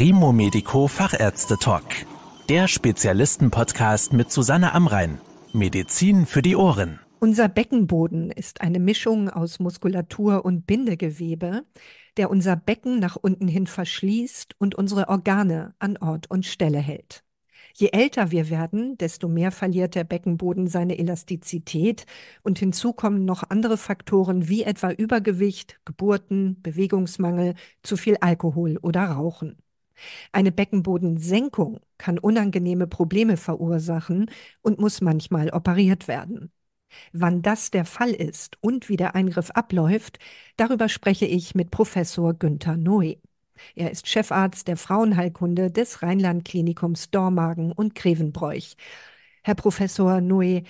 Primo Medico Fachärzte Talk. Der Spezialisten-Podcast mit Susanne Amrein. Medizin für die Ohren. Unser Beckenboden ist eine Mischung aus Muskulatur und Bindegewebe, der unser Becken nach unten hin verschließt und unsere Organe an Ort und Stelle hält. Je älter wir werden, desto mehr verliert der Beckenboden seine Elastizität und hinzu kommen noch andere Faktoren wie etwa Übergewicht, Geburten, Bewegungsmangel, zu viel Alkohol oder Rauchen. Eine Beckenbodensenkung kann unangenehme Probleme verursachen und muss manchmal operiert werden. Wann das der Fall ist und wie der Eingriff abläuft, darüber spreche ich mit Professor Günther Neu. Er ist Chefarzt der Frauenheilkunde des Rheinland-Klinikums Dormagen und Grevenbroich. Herr Professor Neu,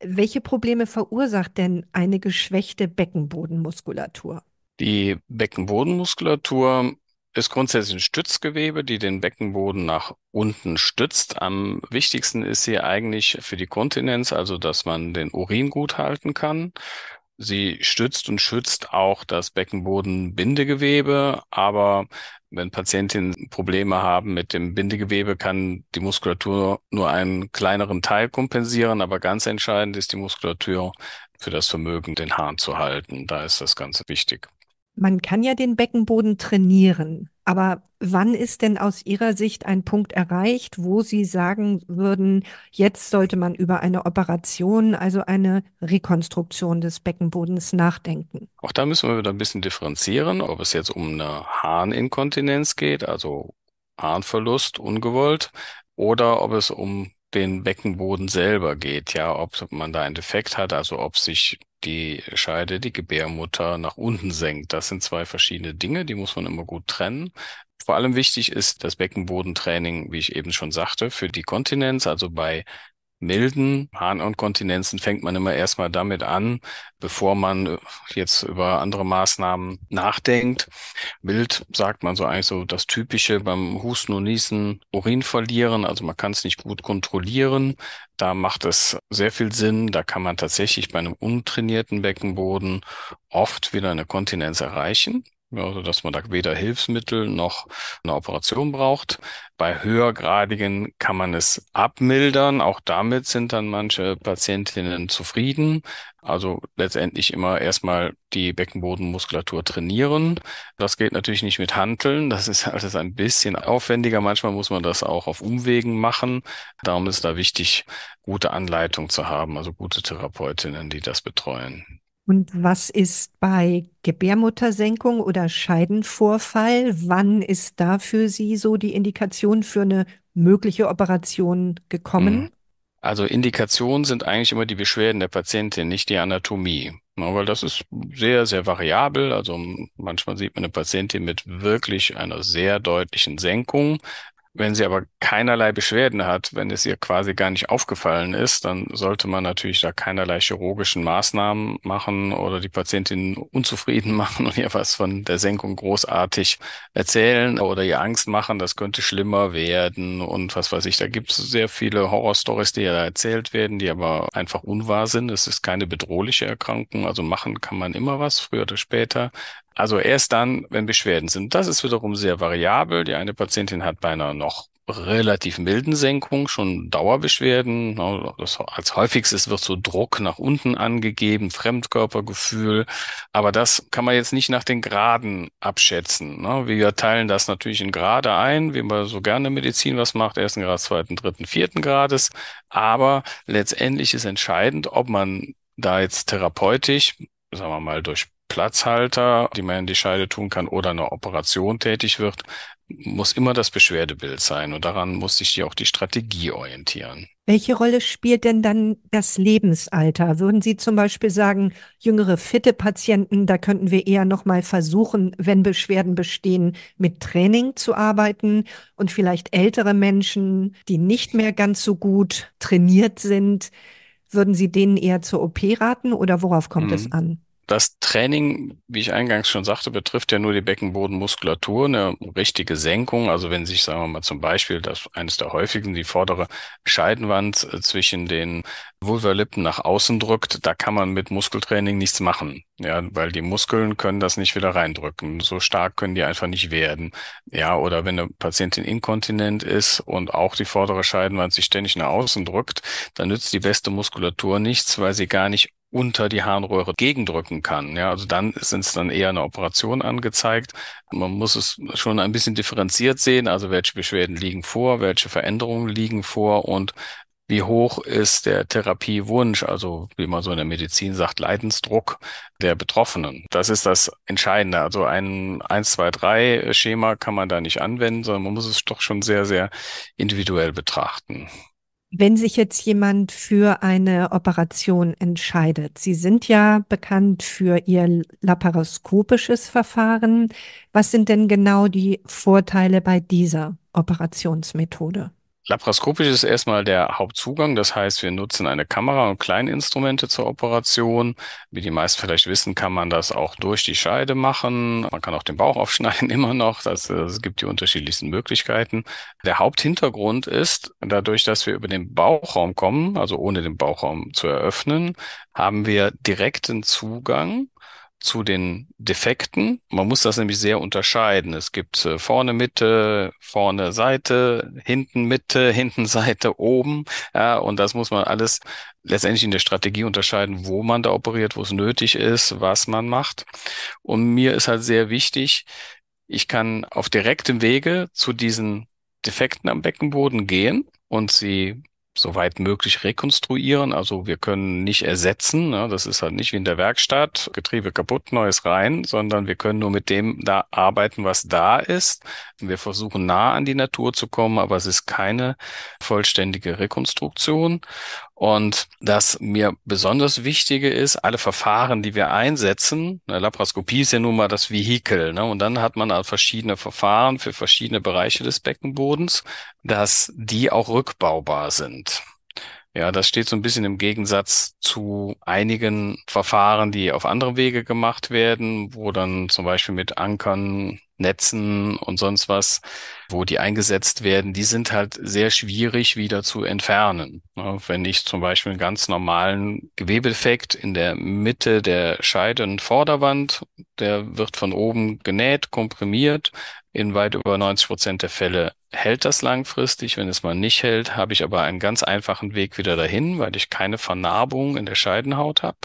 welche Probleme verursacht denn eine geschwächte Beckenbodenmuskulatur? Die Beckenbodenmuskulatur ist grundsätzlich ein Stützgewebe, die den Beckenboden nach unten stützt. Am wichtigsten ist sie eigentlich für die Kontinenz, also dass man den Urin gut halten kann. Sie stützt und schützt auch das Beckenbodenbindegewebe, aber wenn Patientinnen Probleme haben mit dem Bindegewebe, kann die Muskulatur nur einen kleineren Teil kompensieren, aber ganz entscheidend ist die Muskulatur für das Vermögen, den Hahn zu halten. Da ist das Ganze wichtig. Man kann ja den Beckenboden trainieren, aber wann ist denn aus Ihrer Sicht ein Punkt erreicht, wo Sie sagen würden, jetzt sollte man über eine Operation, also eine Rekonstruktion des Beckenbodens nachdenken? Auch da müssen wir wieder ein bisschen differenzieren, ob es jetzt um eine Harninkontinenz geht, also Harnverlust ungewollt, oder ob es um den Beckenboden selber geht, ja, ob man da einen Defekt hat, also ob sich die Scheide, die Gebärmutter nach unten senkt. Das sind zwei verschiedene Dinge, die muss man immer gut trennen. Vor allem wichtig ist das Beckenbodentraining, wie ich eben schon sagte, für die Kontinenz, also bei milden Harninkontinenzen fängt man immer erstmal damit an, bevor man äh, jetzt über andere Maßnahmen nachdenkt. Mild sagt man so eigentlich so das Typische beim Husten und Niesen, Urin verlieren, also man kann es nicht gut kontrollieren. Da macht es sehr viel Sinn. Da kann man tatsächlich bei einem untrainierten Beckenboden oft wieder eine Kontinenz erreichen also dass man da weder Hilfsmittel noch eine Operation braucht. Bei höhergradigen kann man es abmildern. Auch damit sind dann manche Patientinnen zufrieden. Also letztendlich immer erstmal die Beckenbodenmuskulatur trainieren. Das geht natürlich nicht mit Handeln. Das ist alles ein bisschen aufwendiger. Manchmal muss man das auch auf Umwegen machen. Darum ist da wichtig, gute Anleitung zu haben, also gute Therapeutinnen, die das betreuen. Und was ist bei Gebärmuttersenkung oder Scheidenvorfall? Wann ist da für Sie so die Indikation für eine mögliche Operation gekommen? Mhm. Also Indikationen sind eigentlich immer die Beschwerden der Patientin, nicht die Anatomie. weil das ist sehr, sehr variabel. Also manchmal sieht man eine Patientin mit wirklich einer sehr deutlichen Senkung, wenn sie aber keinerlei Beschwerden hat, wenn es ihr quasi gar nicht aufgefallen ist, dann sollte man natürlich da keinerlei chirurgischen Maßnahmen machen oder die Patientin unzufrieden machen und ihr was von der Senkung großartig erzählen oder ihr Angst machen, das könnte schlimmer werden und was weiß ich. Da gibt es sehr viele Horrorstories, die ja da erzählt werden, die aber einfach unwahr sind. Es ist keine bedrohliche Erkrankung, also machen kann man immer was, früher oder später. Also erst dann, wenn Beschwerden sind. Das ist wiederum sehr variabel. Die eine Patientin hat bei einer noch relativ milden Senkung schon Dauerbeschwerden. Ne, das als häufigstes wird so Druck nach unten angegeben, Fremdkörpergefühl. Aber das kann man jetzt nicht nach den Graden abschätzen. Ne, wir teilen das natürlich in Grade ein, wie man so gerne Medizin was macht, ersten Grad, zweiten, dritten, vierten Grades. Aber letztendlich ist entscheidend, ob man da jetzt therapeutisch sagen wir mal, durch Platzhalter, die man in die Scheide tun kann, oder eine Operation tätig wird, muss immer das Beschwerdebild sein. Und daran muss sich die auch die Strategie orientieren. Welche Rolle spielt denn dann das Lebensalter? Würden Sie zum Beispiel sagen, jüngere fitte Patienten, da könnten wir eher nochmal versuchen, wenn Beschwerden bestehen, mit Training zu arbeiten und vielleicht ältere Menschen, die nicht mehr ganz so gut trainiert sind, würden Sie denen eher zur OP raten oder worauf kommt mhm. es an? das Training, wie ich eingangs schon sagte, betrifft ja nur die Beckenbodenmuskulatur, eine richtige Senkung. Also wenn sich, sagen wir mal zum Beispiel, das eines der häufigsten, die vordere Scheidenwand äh, zwischen den Vulverlippen nach außen drückt, da kann man mit Muskeltraining nichts machen. Ja, weil die Muskeln können das nicht wieder reindrücken. So stark können die einfach nicht werden. Ja, oder wenn eine Patientin inkontinent ist und auch die vordere Scheidenwand sich ständig nach außen drückt, dann nützt die beste Muskulatur nichts, weil sie gar nicht unter die Harnröhre gegendrücken kann. Ja, also dann ist es dann eher eine Operation angezeigt. Man muss es schon ein bisschen differenziert sehen. Also welche Beschwerden liegen vor, welche Veränderungen liegen vor und wie hoch ist der Therapiewunsch, also wie man so in der Medizin sagt, Leidensdruck der Betroffenen. Das ist das Entscheidende. Also ein 1, 2, 3 Schema kann man da nicht anwenden, sondern man muss es doch schon sehr, sehr individuell betrachten. Wenn sich jetzt jemand für eine Operation entscheidet, Sie sind ja bekannt für Ihr laparoskopisches Verfahren. Was sind denn genau die Vorteile bei dieser Operationsmethode? Laparoskopisch ist erstmal der Hauptzugang, das heißt, wir nutzen eine Kamera und Kleininstrumente zur Operation. Wie die meisten vielleicht wissen, kann man das auch durch die Scheide machen. Man kann auch den Bauch aufschneiden immer noch. Das, es gibt die unterschiedlichsten Möglichkeiten. Der Haupthintergrund ist, dadurch, dass wir über den Bauchraum kommen, also ohne den Bauchraum zu eröffnen, haben wir direkten Zugang zu den Defekten. Man muss das nämlich sehr unterscheiden. Es gibt äh, vorne Mitte, vorne Seite, hinten Mitte, hinten Seite, oben. Ja, und das muss man alles letztendlich in der Strategie unterscheiden, wo man da operiert, wo es nötig ist, was man macht. Und mir ist halt sehr wichtig, ich kann auf direktem Wege zu diesen Defekten am Beckenboden gehen und sie soweit möglich rekonstruieren. Also wir können nicht ersetzen. Ja, ne? das ist halt nicht wie in der Werkstatt, Getriebe kaputt, neues rein, sondern wir können nur mit dem da arbeiten, was da ist. Wir versuchen nah an die Natur zu kommen, aber es ist keine vollständige Rekonstruktion. Und das mir besonders Wichtige ist, alle Verfahren, die wir einsetzen, eine Laparoskopie ist ja nun mal das Vehikel, ne? und dann hat man halt verschiedene Verfahren für verschiedene Bereiche des Beckenbodens, dass die auch rückbaubar sind. Ja, das steht so ein bisschen im Gegensatz zu einigen Verfahren, die auf andere Wege gemacht werden, wo dann zum Beispiel mit Ankern Netzen und sonst was, wo die eingesetzt werden, die sind halt sehr schwierig wieder zu entfernen. Wenn ich zum Beispiel einen ganz normalen Gewebefekt in der Mitte der scheidenden Vorderwand, der wird von oben genäht, komprimiert. In weit über 90 Prozent der Fälle hält das langfristig. Wenn es mal nicht hält, habe ich aber einen ganz einfachen Weg wieder dahin, weil ich keine Vernarbung in der Scheidenhaut habe.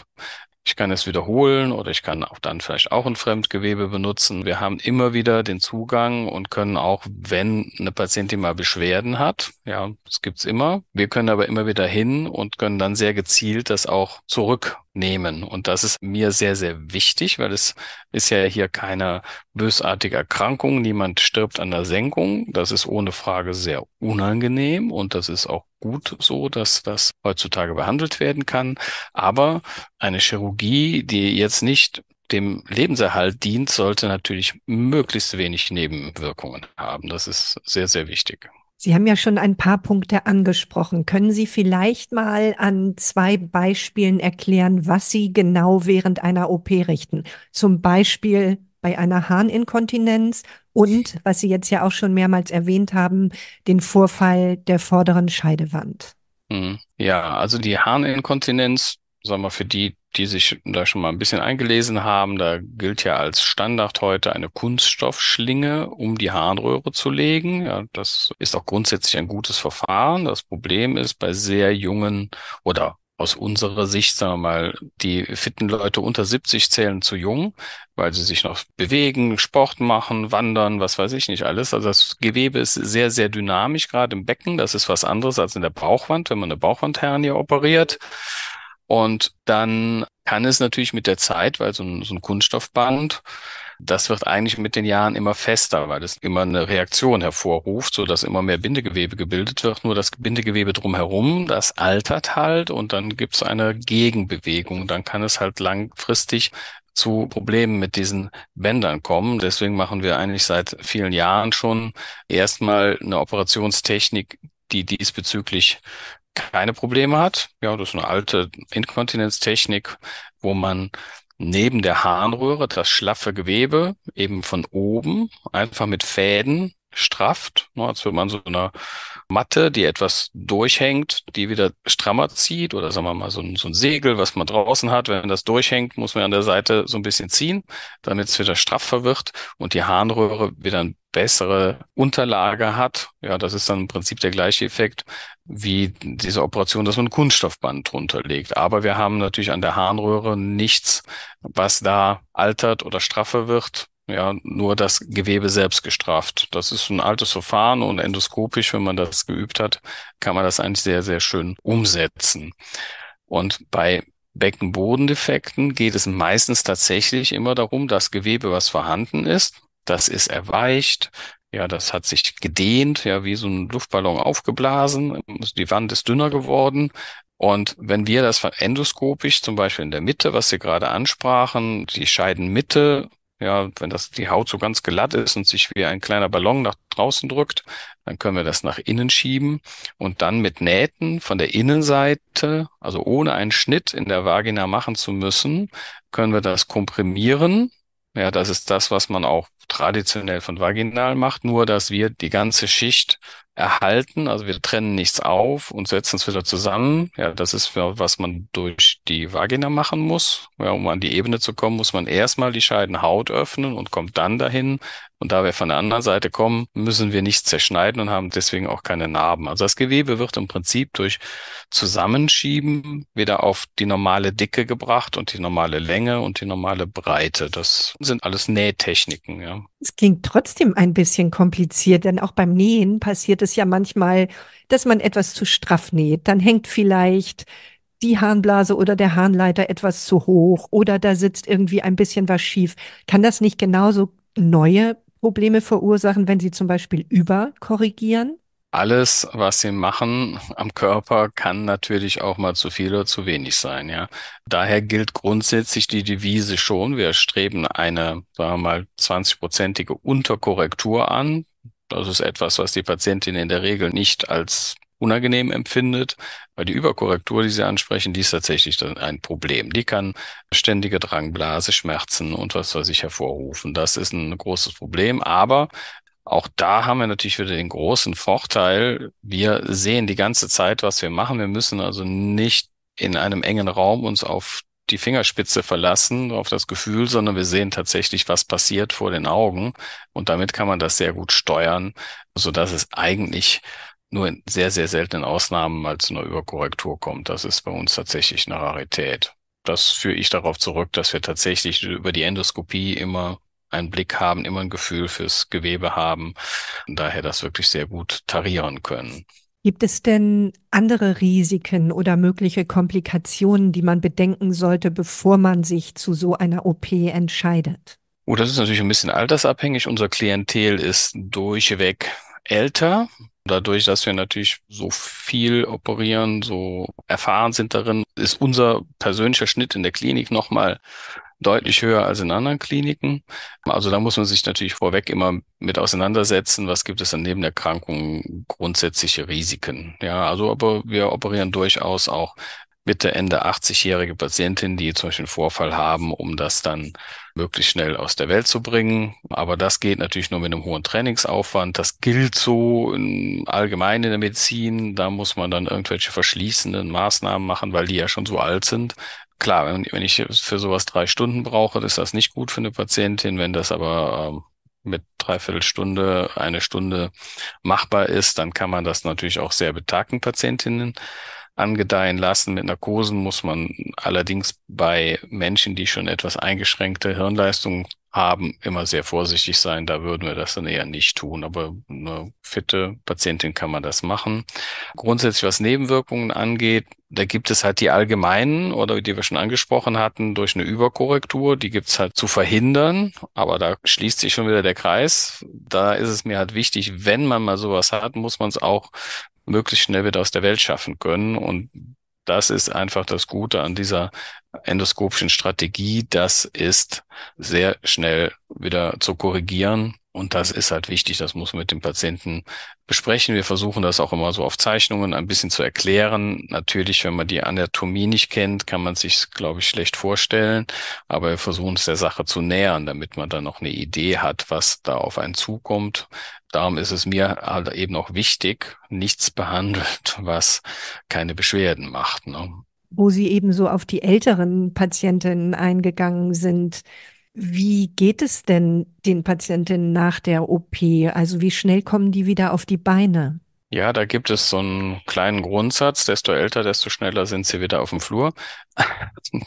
Ich kann es wiederholen oder ich kann auch dann vielleicht auch ein Fremdgewebe benutzen. Wir haben immer wieder den Zugang und können auch, wenn eine Patientin mal Beschwerden hat, ja, das gibt's immer. Wir können aber immer wieder hin und können dann sehr gezielt das auch zurück nehmen. Und das ist mir sehr, sehr wichtig, weil es ist ja hier keine bösartige Erkrankung. Niemand stirbt an der Senkung. Das ist ohne Frage sehr unangenehm und das ist auch gut so, dass das heutzutage behandelt werden kann. Aber eine Chirurgie, die jetzt nicht dem Lebenserhalt dient, sollte natürlich möglichst wenig Nebenwirkungen haben. Das ist sehr, sehr wichtig. Sie haben ja schon ein paar Punkte angesprochen. Können Sie vielleicht mal an zwei Beispielen erklären, was Sie genau während einer OP richten? Zum Beispiel bei einer Harninkontinenz und, was Sie jetzt ja auch schon mehrmals erwähnt haben, den Vorfall der vorderen Scheidewand. Mhm. Ja, also die Harninkontinenz, sagen wir, für die, die sich da schon mal ein bisschen eingelesen haben, da gilt ja als Standard heute eine Kunststoffschlinge, um die Harnröhre zu legen. Ja, das ist auch grundsätzlich ein gutes Verfahren. Das Problem ist bei sehr jungen oder aus unserer Sicht, sagen wir mal, die fitten Leute unter 70 zählen zu jung, weil sie sich noch bewegen, Sport machen, wandern, was weiß ich nicht alles. Also das Gewebe ist sehr, sehr dynamisch, gerade im Becken. Das ist was anderes als in der Bauchwand, wenn man eine Bauchwandhernie operiert. Und dann kann es natürlich mit der Zeit, weil so ein, so ein Kunststoffband, das wird eigentlich mit den Jahren immer fester, weil es immer eine Reaktion hervorruft, so dass immer mehr Bindegewebe gebildet wird. Nur das Bindegewebe drumherum, das altert halt und dann gibt es eine Gegenbewegung. Dann kann es halt langfristig zu Problemen mit diesen Bändern kommen. Deswegen machen wir eigentlich seit vielen Jahren schon erstmal eine Operationstechnik, die diesbezüglich keine Probleme hat. Ja, das ist eine alte Inkontinenztechnik, wo man neben der Harnröhre das schlaffe Gewebe eben von oben einfach mit Fäden strafft, ne, als würde man so eine Matte, die etwas durchhängt, die wieder strammer zieht oder sagen wir mal so ein, so ein Segel, was man draußen hat. Wenn das durchhängt, muss man an der Seite so ein bisschen ziehen, damit es wieder straffer wird und die Harnröhre wieder eine bessere Unterlage hat. Ja, das ist dann im Prinzip der gleiche Effekt wie diese Operation, dass man Kunststoffband drunter legt. Aber wir haben natürlich an der Harnröhre nichts, was da altert oder straffer wird ja, nur das Gewebe selbst gestraft. Das ist ein altes Verfahren und endoskopisch, wenn man das geübt hat, kann man das eigentlich sehr, sehr schön umsetzen. Und bei Beckenbodendefekten geht es meistens tatsächlich immer darum, das Gewebe, was vorhanden ist, das ist erweicht, ja, das hat sich gedehnt, ja, wie so ein Luftballon aufgeblasen, die Wand ist dünner geworden, und wenn wir das endoskopisch, zum Beispiel in der Mitte, was Sie gerade ansprachen, die Scheidenmitte ja, wenn das die Haut so ganz glatt ist und sich wie ein kleiner Ballon nach draußen drückt, dann können wir das nach innen schieben und dann mit Nähten von der Innenseite, also ohne einen Schnitt in der Vagina machen zu müssen, können wir das komprimieren. Ja, das ist das, was man auch traditionell von vaginal macht, nur dass wir die ganze Schicht erhalten, also wir trennen nichts auf und setzen es wieder zusammen. Ja, das ist, was man durch die Vagina machen muss. Ja, um an die Ebene zu kommen, muss man erstmal die Scheidenhaut öffnen und kommt dann dahin. Und da wir von der anderen Seite kommen, müssen wir nichts zerschneiden und haben deswegen auch keine Narben. Also das Gewebe wird im Prinzip durch Zusammenschieben wieder auf die normale Dicke gebracht und die normale Länge und die normale Breite. Das sind alles Nähtechniken, ja. Genau. Es klingt trotzdem ein bisschen kompliziert, denn auch beim Nähen passiert es ja manchmal, dass man etwas zu straff näht. Dann hängt vielleicht die Harnblase oder der Harnleiter etwas zu hoch oder da sitzt irgendwie ein bisschen was schief. Kann das nicht genauso neue Probleme verursachen, wenn Sie zum Beispiel überkorrigieren? alles, was sie machen am Körper, kann natürlich auch mal zu viel oder zu wenig sein, ja. Daher gilt grundsätzlich die Devise schon. Wir streben eine, sagen wir mal, 20-prozentige Unterkorrektur an. Das ist etwas, was die Patientin in der Regel nicht als unangenehm empfindet, weil die Überkorrektur, die Sie ansprechen, die ist tatsächlich dann ein Problem. Die kann ständige Drangblase, Schmerzen und was weiß ich hervorrufen. Das ist ein großes Problem, aber auch da haben wir natürlich wieder den großen Vorteil. Wir sehen die ganze Zeit, was wir machen. Wir müssen also nicht in einem engen Raum uns auf die Fingerspitze verlassen, auf das Gefühl, sondern wir sehen tatsächlich, was passiert vor den Augen. Und damit kann man das sehr gut steuern, so dass es eigentlich nur in sehr, sehr seltenen Ausnahmen mal zu einer Überkorrektur kommt. Das ist bei uns tatsächlich eine Rarität. Das führe ich darauf zurück, dass wir tatsächlich über die Endoskopie immer einen Blick haben, immer ein Gefühl fürs Gewebe haben, daher das wirklich sehr gut tarieren können. Gibt es denn andere Risiken oder mögliche Komplikationen, die man bedenken sollte, bevor man sich zu so einer OP entscheidet? Oh, das ist natürlich ein bisschen altersabhängig. Unser Klientel ist durchweg älter. Dadurch, dass wir natürlich so viel operieren, so erfahren sind darin, ist unser persönlicher Schnitt in der Klinik nochmal deutlich höher als in anderen Kliniken. Also da muss man sich natürlich vorweg immer mit auseinandersetzen, was gibt es an Nebenerkrankungen grundsätzliche Risiken. Ja, also aber wir operieren durchaus auch Mitte, Ende 80-jährige Patientinnen, die zum Beispiel einen Vorfall haben, um das dann möglichst schnell aus der Welt zu bringen. Aber das geht natürlich nur mit einem hohen Trainingsaufwand. Das gilt so allgemein in der Medizin. Da muss man dann irgendwelche verschließenden Maßnahmen machen, weil die ja schon so alt sind klar, wenn, wenn ich für sowas drei Stunden brauche, ist das nicht gut für eine Patientin. Wenn das aber ähm, mit dreiviertel Stunde, eine Stunde machbar ist, dann kann man das natürlich auch sehr betagten Patientinnen angedeihen lassen. Mit Narkosen muss man allerdings bei Menschen, die schon etwas eingeschränkte Hirnleistung haben, immer sehr vorsichtig sein. Da würden wir das dann eher nicht tun. Aber eine fitte Patientin kann man das machen. Grundsätzlich, was Nebenwirkungen angeht, da gibt es halt die allgemeinen oder die wir schon angesprochen hatten, durch eine Überkorrektur, die gibt es halt zu verhindern. Aber da schließt sich schon wieder der Kreis. Da ist es mir halt wichtig, wenn man mal sowas hat, muss man es auch möglichst schnell wieder aus der Welt schaffen können. Und das ist einfach das Gute an dieser endoskopischen Strategie. Das ist sehr schnell wieder zu korrigieren und das ist halt wichtig, das muss man mit dem Patienten besprechen. Wir versuchen das auch immer so auf Zeichnungen ein bisschen zu erklären. Natürlich, wenn man die Anatomie nicht kennt, kann man sich, glaube ich, schlecht vorstellen. Aber wir versuchen es der Sache zu nähern, damit man dann noch eine Idee hat, was da auf einen zukommt. Darum ist es mir halt eben auch wichtig, nichts behandelt, was keine Beschwerden macht. Ne? Wo Sie eben so auf die älteren Patientinnen eingegangen sind. Wie geht es denn den Patientinnen nach der OP? Also wie schnell kommen die wieder auf die Beine? Ja, da gibt es so einen kleinen Grundsatz, desto älter, desto schneller sind sie wieder auf dem Flur.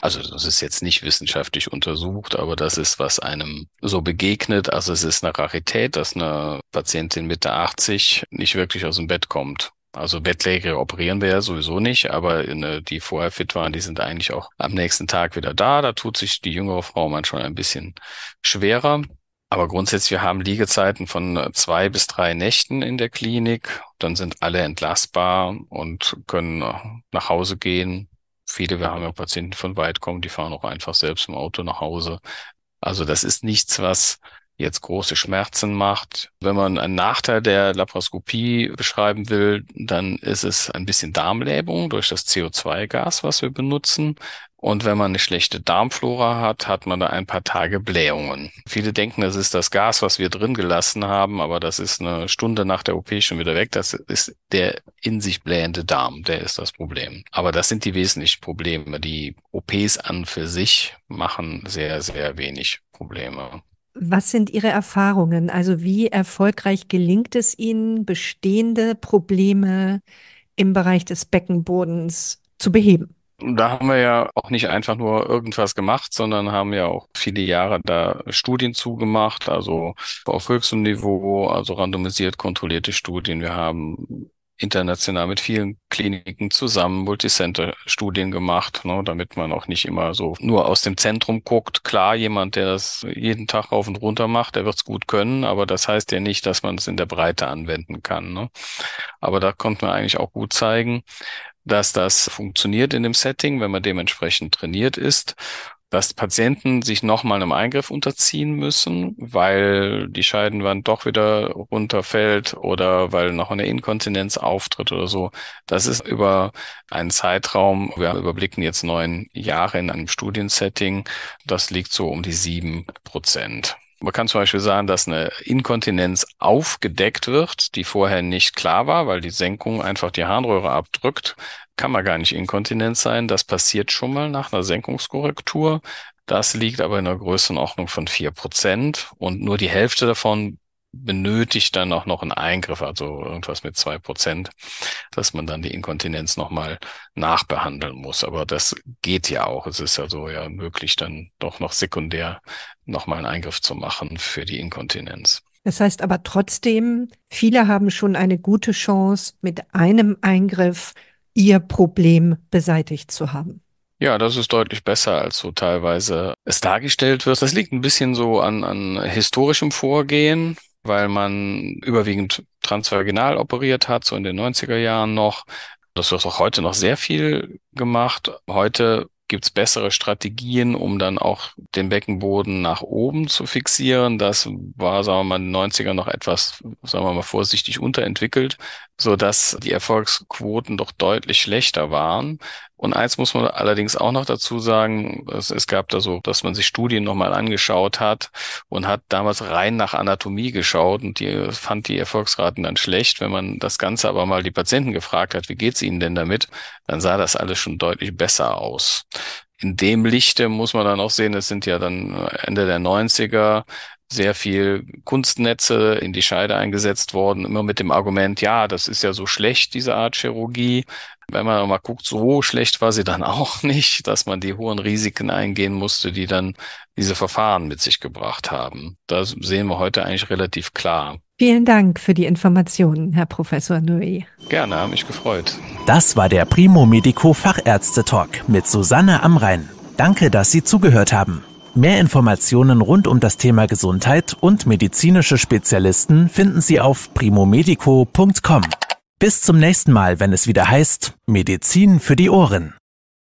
Also das ist jetzt nicht wissenschaftlich untersucht, aber das ist, was einem so begegnet. Also es ist eine Rarität, dass eine Patientin Mitte 80 nicht wirklich aus dem Bett kommt. Also Bettläge operieren wir ja sowieso nicht, aber in, äh, die vorher fit waren, die sind eigentlich auch am nächsten Tag wieder da. Da tut sich die jüngere Frau manchmal ein bisschen schwerer. Aber grundsätzlich, wir haben Liegezeiten von äh, zwei bis drei Nächten in der Klinik. Dann sind alle entlastbar und können äh, nach Hause gehen. Viele, wir haben ja Patienten von weit kommen, die fahren auch einfach selbst im Auto nach Hause. Also das ist nichts, was jetzt große Schmerzen macht. Wenn man einen Nachteil der Laparoskopie beschreiben will, dann ist es ein bisschen Darmlähmung durch das CO2-Gas, was wir benutzen. Und wenn man eine schlechte Darmflora hat, hat man da ein paar Tage Blähungen. Viele denken, das ist das Gas, was wir drin gelassen haben, aber das ist eine Stunde nach der OP schon wieder weg. Das ist der in sich blähende Darm, der ist das Problem. Aber das sind die wesentlichen Probleme. Die OPs an für sich machen sehr, sehr wenig Probleme. Was sind Ihre Erfahrungen? Also wie erfolgreich gelingt es Ihnen, bestehende Probleme im Bereich des Beckenbodens zu beheben? Da haben wir ja auch nicht einfach nur irgendwas gemacht, sondern haben ja auch viele Jahre da Studien zugemacht, also auf höchstem Niveau, also randomisiert kontrollierte Studien. Wir haben international mit vielen Kliniken zusammen Multicenter-Studien gemacht, ne, damit man auch nicht immer so nur aus dem Zentrum guckt. Klar, jemand, der das jeden Tag rauf und runter macht, der wird es gut können, aber das heißt ja nicht, dass man es in der Breite anwenden kann. Ne. Aber da konnte man eigentlich auch gut zeigen, dass das funktioniert in dem Setting, wenn man dementsprechend trainiert ist dass Patienten sich nochmal einem Eingriff unterziehen müssen, weil die Scheidenwand doch wieder runterfällt oder weil noch eine Inkontinenz auftritt oder so. Das ist über einen Zeitraum, wir überblicken jetzt neun Jahre in einem Studiensetting, das liegt so um die sieben Prozent. Man kann zum Beispiel sagen, dass eine Inkontinenz aufgedeckt wird, die vorher nicht klar war, weil die Senkung einfach die Harnröhre abdrückt kann man gar nicht inkontinent sein. Das passiert schon mal nach einer Senkungskorrektur. Das liegt aber in einer Größenordnung von vier Prozent und nur die Hälfte davon benötigt dann auch noch einen Eingriff, also irgendwas mit zwei Prozent, dass man dann die Inkontinenz nochmal nachbehandeln muss. Aber das geht ja auch. Es ist ja so ja möglich, dann doch noch sekundär nochmal einen Eingriff zu machen für die Inkontinenz. Das heißt aber trotzdem, viele haben schon eine gute Chance, mit einem Eingriff ihr Problem beseitigt zu haben. Ja, das ist deutlich besser, als so teilweise es dargestellt wird. Das liegt ein bisschen so an, an historischem Vorgehen, weil man überwiegend transvaginal operiert hat, so in den 90er Jahren noch. Das wird auch heute noch sehr viel gemacht. Heute gibt es bessere Strategien, um dann auch den Beckenboden nach oben zu fixieren. Das war, sagen wir mal, in den 90ern noch etwas, sagen wir mal, vorsichtig unterentwickelt, so dass die Erfolgsquoten doch deutlich schlechter waren. Und eins muss man allerdings auch noch dazu sagen, es, es gab da so, dass man sich Studien nochmal angeschaut hat und hat damals rein nach Anatomie geschaut und die fand die Erfolgsraten dann schlecht. Wenn man das Ganze aber mal die Patienten gefragt hat, wie geht's ihnen denn damit, dann sah das alles schon deutlich besser aus in dem Lichte muss man dann auch sehen, es sind ja dann Ende der 90er sehr viel Kunstnetze in die Scheide eingesetzt worden, immer mit dem Argument, ja, das ist ja so schlecht, diese Art Chirurgie. Wenn man mal guckt, so schlecht war sie dann auch nicht, dass man die hohen Risiken eingehen musste, die dann diese Verfahren mit sich gebracht haben. Das sehen wir heute eigentlich relativ klar. Vielen Dank für die Informationen, Herr Professor Nui. Gerne, habe mich gefreut. Das war der Primo Medico Fachärzte Talk mit Susanne Amrein. Danke, dass Sie zugehört haben. Mehr Informationen rund um das Thema Gesundheit und medizinische Spezialisten finden Sie auf primomedico.com. Bis zum nächsten Mal, wenn es wieder heißt Medizin für die Ohren.